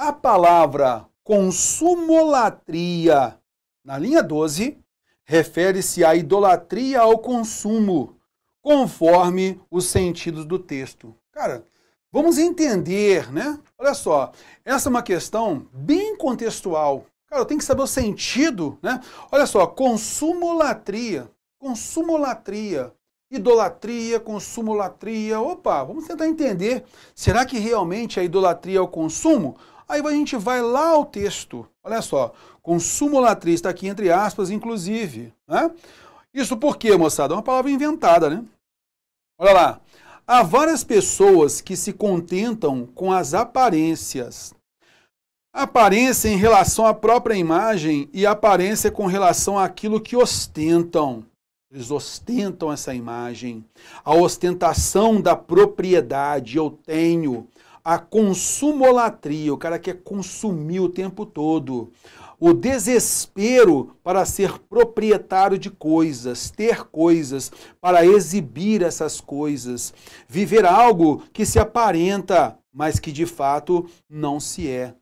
a palavra consumolatria, na linha 12, refere-se à idolatria ao consumo, conforme os sentidos do texto. Cara, vamos entender, né? Olha só, essa é uma questão bem contextual. Cara, eu tenho que saber o sentido, né? Olha só, consumolatria, consumolatria, idolatria, consumolatria. Opa, vamos tentar entender. Será que realmente é idolatria ao consumo? Aí a gente vai lá ao texto. Olha só, consumolatriz está aqui entre aspas, inclusive. Né? Isso por quê, moçada? É uma palavra inventada, né? Olha lá. Há várias pessoas que se contentam com as aparências. Aparência em relação à própria imagem e aparência com relação àquilo que ostentam. Eles ostentam essa imagem. A ostentação da propriedade, eu tenho. A consumolatria, o cara quer consumir o tempo todo. O desespero para ser proprietário de coisas, ter coisas, para exibir essas coisas. Viver algo que se aparenta, mas que de fato não se é.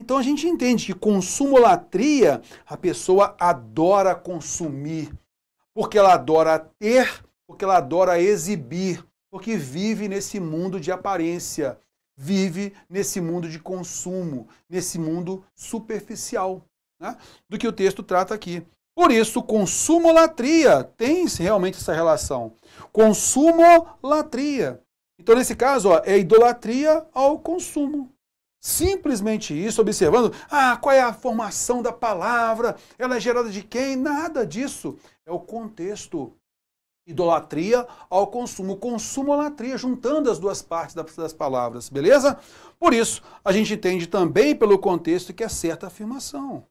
Então a gente entende que consumolatria, a pessoa adora consumir porque ela adora ter, porque ela adora exibir, porque vive nesse mundo de aparência, vive nesse mundo de consumo, nesse mundo superficial, né? do que o texto trata aqui. Por isso, consumo-latria tem realmente essa relação. Consumo-latria. Então, nesse caso, ó, é idolatria ao consumo. Simplesmente isso, observando, ah, qual é a formação da palavra, ela é gerada de quem? Nada disso. É o contexto. Idolatria ao consumo, consumo consumolatria, juntando as duas partes das palavras, beleza? Por isso, a gente entende também pelo contexto que é certa afirmação.